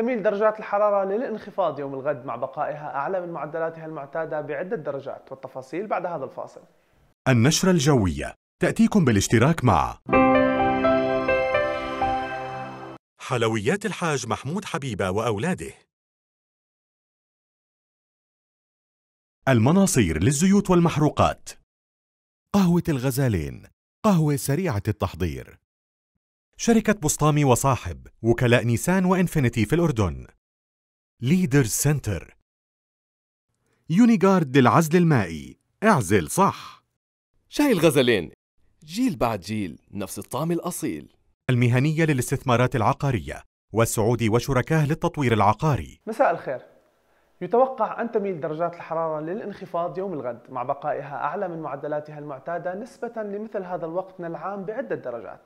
تميل درجات الحرارة للانخفاض يوم الغد مع بقائها أعلى من معدلاتها المعتادة بعدة درجات والتفاصيل بعد هذا الفاصل النشرة الجوية تأتيكم بالاشتراك مع حلويات الحاج محمود حبيبة وأولاده المناصير للزيوت والمحروقات قهوة الغزالين قهوة سريعة التحضير شركة بسطامي وصاحب وكلاء نيسان وإنفينيتي في الأردن ليدر سنتر يونيغارد للعزل المائي اعزل صح شاي الغزلين جيل بعد جيل نفس الطعم الأصيل المهنية للاستثمارات العقارية والسعودي وشركاه للتطوير العقاري مساء الخير يتوقع أن تميل درجات الحرارة للانخفاض يوم الغد مع بقائها أعلى من معدلاتها المعتادة نسبة لمثل هذا الوقت من العام بعدة درجات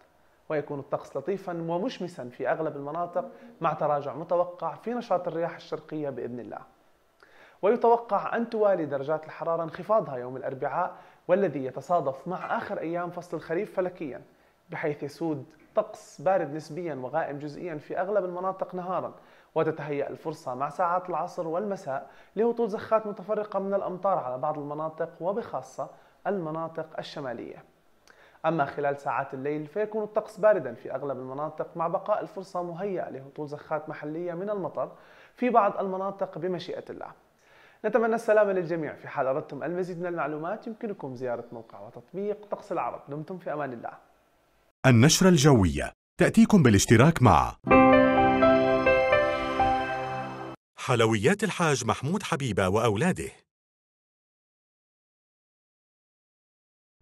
ويكون الطقس لطيفا ومشمسا في أغلب المناطق مع تراجع متوقع في نشاط الرياح الشرقية بإذن الله ويتوقع أن توالي درجات الحرارة انخفاضها يوم الأربعاء والذي يتصادف مع آخر أيام فصل الخريف فلكيا بحيث يسود طقس بارد نسبيا وغائم جزئيا في أغلب المناطق نهارا وتتهيأ الفرصة مع ساعات العصر والمساء لهطول زخات متفرقة من الأمطار على بعض المناطق وبخاصة المناطق الشمالية أما خلال ساعات الليل فيكون الطقس باردا في أغلب المناطق مع بقاء الفرصة مهيئة لهطول زخات محلية من المطر في بعض المناطق بمشيئة الله نتمنى السلامة للجميع في حال أردتم المزيد من المعلومات يمكنكم زيارة موقع وتطبيق طقس العرب دمتم في أمان الله النشرة الجوية تأتيكم بالاشتراك مع حلويات الحاج محمود حبيبة وأولاده